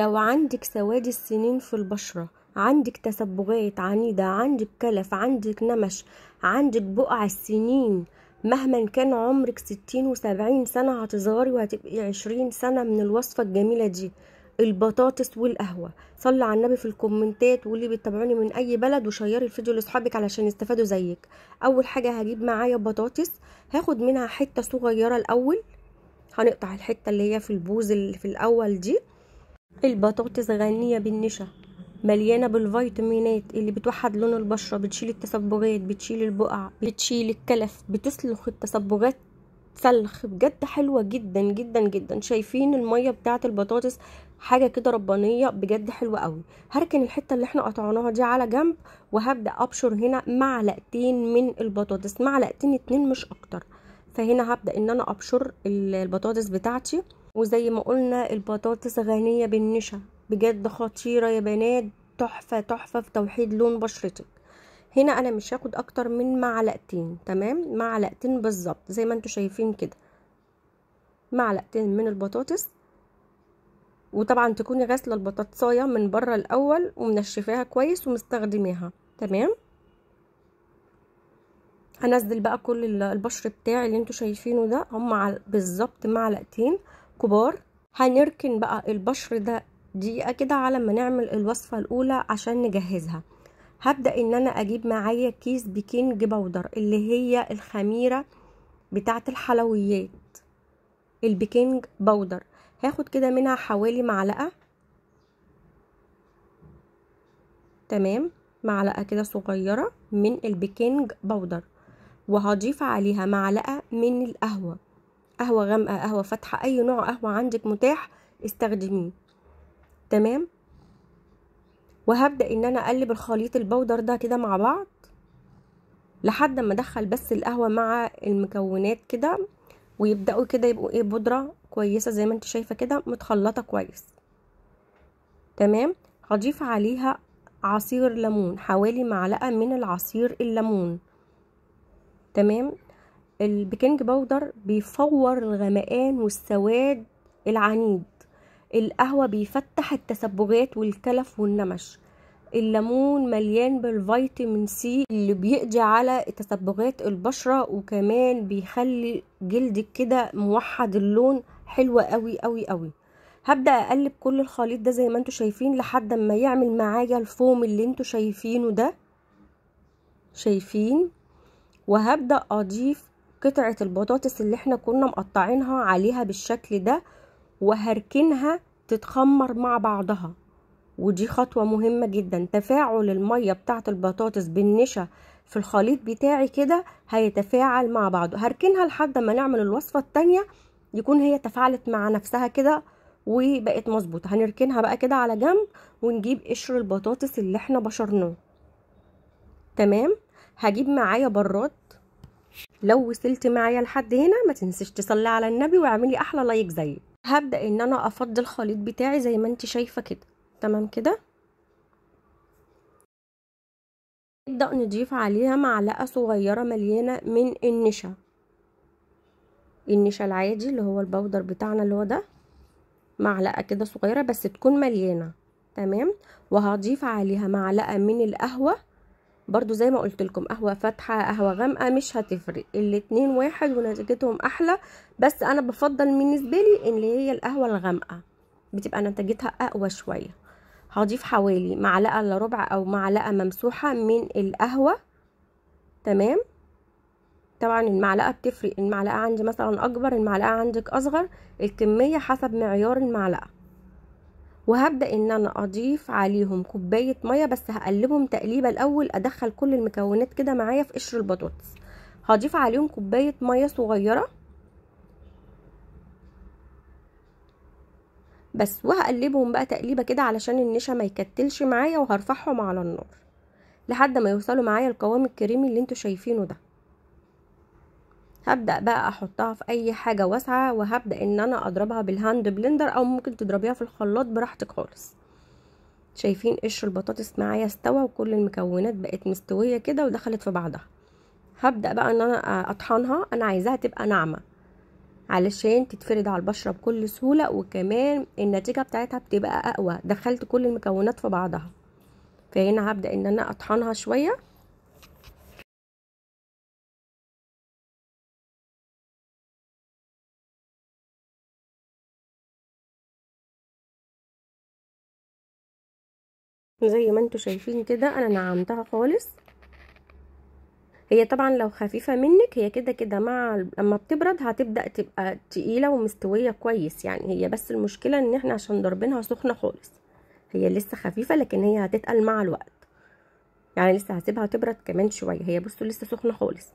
لو عندك سواد السنين في البشرة عندك تسبغات عنيدة عندك كلف عندك نمش عندك بقع السنين مهما كان عمرك ستين وسبعين سنة هتظهري وهتبقي عشرين سنة من الوصفة الجميلة دي البطاطس والقهوة صلي على النبي في الكومنتات واللي بتتابعوني من أي بلد وشيري الفيديو لأصحابك علشان يستفادوا زيك أول حاجة هجيب معايا بطاطس هاخد منها حتة صغيرة الأول هنقطع الحتة اللي هي في البوز اللي في الأول دي البطاطس غنية بالنشا مليانة بالفيتامينات اللي بتوحد لون البشرة بتشيل التصبغات بتشيل البقع بتشيل الكلف بتسلخ التصبغات سلخ بجد حلوة جدا جدا جدا شايفين المية بتاعة البطاطس حاجة كده ربانية بجد حلوة قوي هركن الحتة اللي احنا قطعناها دي على جنب وهبدأ ابشر هنا معلقتين من البطاطس معلقتين اتنين مش اكتر فهنا هبدأ ان انا ابشر البطاطس بتاعتي وزي ما قلنا البطاطس غنية بالنشا بجد خطيرة يا بنات تحفة تحفة في توحيد لون بشرتك هنا انا مش هاخد اكتر من معلقتين تمام معلقتين بالظبط زي ما انتم شايفين كده معلقتين من البطاطس وطبعا تكوني غاسله البطاطسايه من بره الاول ومنشفاها كويس ومستخدماها تمام هنزل بقى كل البشر بتاعي اللي انتوا شايفينه ده هم بالظبط معلقتين كبار هنركن بقى البشر ده دقيقة كده على ما نعمل الوصفة الأولى عشان نجهزها هبدأ إن أنا أجيب معايا كيس بيكنج بودر اللي هي الخميرة بتاعة الحلويات البيكنج بودر هاخد كده منها حوالي معلقة تمام معلقة كده صغيرة من البيكنج بودر وهضيف عليها معلقة من القهوة قهوة غامقة قهوة فاتحة أي نوع قهوة عندك متاح استخدميه تمام وهبدأ إن أنا أقلب الخليط البودر ده كده مع بعض لحد ما أدخل بس القهوة مع المكونات كده ويبدأوا كده يبقوا إيه بودرة كويسة زي ما انت شايفة كده متخلطة كويس تمام هضيف عليها عصير ليمون حوالي معلقة من العصير الليمون تمام البيكنج باودر بيفور الغمقان والسواد العنيد القهوة بيفتح التسبغات والكلف والنمش الليمون مليان بالفيتامين سي اللي بيقضي على تسبغات البشرة وكمان بيخلي جلدك كده موحد اللون حلو قوي قوي قوي هبدأ اقلب كل الخليط ده زي ما انتوا شايفين لحد ما يعمل معايا الفوم اللي انتوا شايفينه ده شايفين وهبدأ اضيف قطعة البطاطس اللي احنا كنا مقطعينها عليها بالشكل ده وهركنها تتخمر مع بعضها ودي خطوة مهمة جدا تفاعل المية بتاعة البطاطس بالنشا في الخليط بتاعي كده هيتفاعل مع بعضه هركنها لحد ما نعمل الوصفة التانية يكون هي تفاعلت مع نفسها كده وبقت مظبوطة هنركنها بقى كده على جنب ونجيب قشر البطاطس اللي احنا بشرناه تمام هجيب معايا براد لو وصلت معايا لحد هنا ما تنسيش تصلي على النبي واعملي احلى لايك زي هبدا ان انا افضي الخليط بتاعي زي ما انت شايفه كده تمام كده نبدا نضيف عليها معلقه صغيره مليانه من النشا النشا العادي اللي هو البودر بتاعنا اللي هو ده معلقه كده صغيره بس تكون مليانه تمام وهضيف عليها معلقه من القهوه برضو زي ما قلت لكم قهوه فاتحه قهوه غامقه مش هتفرق الاتنين واحد ونتيجتهم احلى بس انا بفضل بالنسبه لي اللي هي القهوه الغامقه بتبقى نتيجتها اقوى شويه هضيف حوالي معلقه الا ربع او معلقه ممسوحه من القهوه تمام طبعا المعلقه بتفرق المعلقه عندي مثلا اكبر المعلقه عندك اصغر الكميه حسب معيار المعلقه وهبدأ ان انا اضيف عليهم كوباية مية بس هقلبهم تقليبة الاول ادخل كل المكونات كده معايا في قشر البطاطس هضيف عليهم كوباية مية صغيرة بس وهقلبهم بقى تقليبة كده علشان النشا ما يكتلش معايا وهرفعهم على النار لحد ما يوصلوا معايا القوام الكريمي اللي انتوا شايفينه ده هبدأ بقى احطها في اي حاجة واسعة وهبدأ ان انا اضربها بالهاند بلندر او ممكن تضربيها في الخلاط براحتك خالص شايفين قشر البطاطس معايا استوى وكل المكونات بقت مستوية كده ودخلت في بعضها هبدأ بقى ان انا اطحنها انا عايزاها تبقى ناعمة علشان تتفرد على البشرة بكل سهولة وكمان النتيجة بتاعتها بتبقى اقوى دخلت كل المكونات في بعضها فهنا هبدأ ان انا اطحنها شوية زي ما انتم شايفين كده انا نعمتها خالص هي طبعا لو خفيفة منك هي كده كده مع لما بتبرد هتبدأ تبقى تقيلة ومستوية كويس يعني هي بس المشكلة ان احنا عشان ضربينها سخنة خالص هي لسه خفيفة لكن هي هتتقل مع الوقت يعني لسه هسيبها تبرد كمان شوية هي بصوا لسه سخنة خالص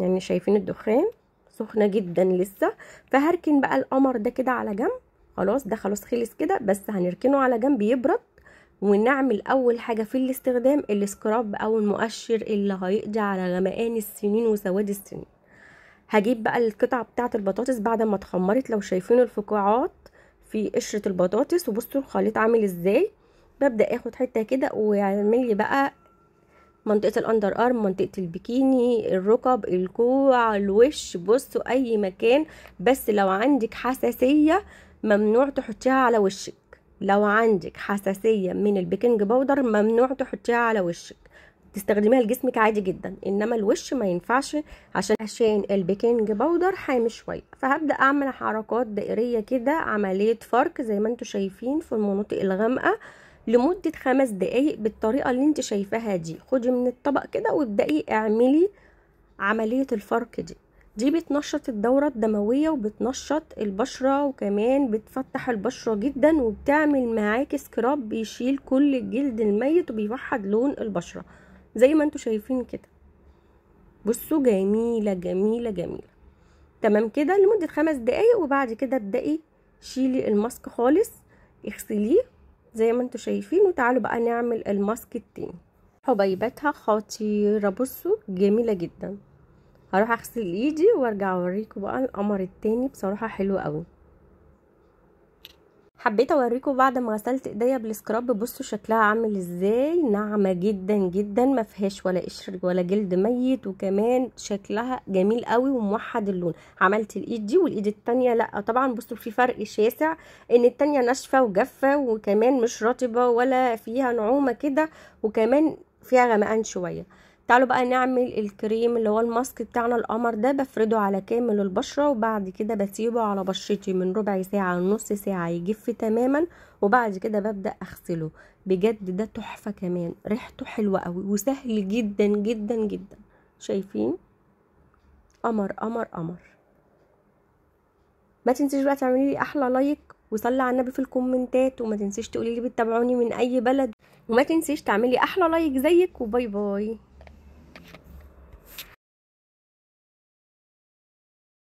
يعني شايفين الدخان سخنة جدا لسه فهركن بقى القمر ده كده على جنب خلاص ده خلاص خلص كده بس هنركنه على جنب يبرد ونعمل اول حاجه في الاستخدام السكراب او المؤشر اللي هيقضي على غمقان السنين وسواد السنين هجيب بقى القطعه بتاعه البطاطس بعد ما اتخمرت لو شايفين الفقاعات في قشره البطاطس وبصوا الخليط عامل ازاي ببدا اخد حته كده واعمل لي بقى منطقه الاندر ارم منطقه البكيني الركب الكوع الوش بصوا اي مكان بس لو عندك حساسيه ممنوع تحطيها على وشك لو عندك حساسية من البيكنج بودر ممنوع تحطيها على وشك تستخدميها لجسمك عادي جدا انما الوش ما ينفعش عشان عشان البيكنج بودر حامي شويه فهبدا اعمل حركات دائريه كده عمليه فرك زي ما انتوا شايفين في المناطق الغامقه لمده خمس دقايق بالطريقه اللي انت شايفاها دي خدي من الطبق كده وابداي اعملي عمليه الفرك دي دي بتنشط الدورة الدموية وبتنشط البشرة وكمان بتفتح البشرة جدا وبتعمل معاك سكراب بيشيل كل الجلد الميت وبيوحد لون البشرة زي ما انتوا شايفين كده بصوا جميلة جميلة جميلة تمام كده لمدة خمس دقايق وبعد كده ابدأي شيلي الماسك خالص اغسليه زي ما انتوا شايفين وتعالوا بقى نعمل الماسك التاني حبيبتها خطيرة بصوا جميلة جدا هروح اغسل ايدي وارجع اوريكم بقى القمر التاني بصراحه حلو قوي حبيت اوريكم بعد ما غسلت ايديا بالسكراب بصوا شكلها عامل ازاي ناعمه جدا جدا ما فيهاش ولا قشر ولا جلد ميت وكمان شكلها جميل قوي وموحد اللون عملت الايد دي والايد التانية لا طبعا بصوا في فرق شاسع ان التانية ناشفه وجافه وكمان مش رطبه ولا فيها نعومه كده وكمان فيها غمقان شويه تعالوا بقى نعمل الكريم اللي هو الماسك بتاعنا القمر ده بفرده على كامل البشرة وبعد كده بسيبه على بشرتي من ربع ساعة لنص ساعة يجف تماما وبعد كده ببدأ أغسله بجد ده تحفة كمان ريحته حلوة قوي وسهل جدا جدا جدا شايفين قمر قمر قمر ما تنسيش بقى تعملي لي احلى لايك وصلي على النبي في الكومنتات وما تنسيش تقولي لي بتتابعوني من اي بلد وما تنسيش تعملي احلى لايك زيك وباي باي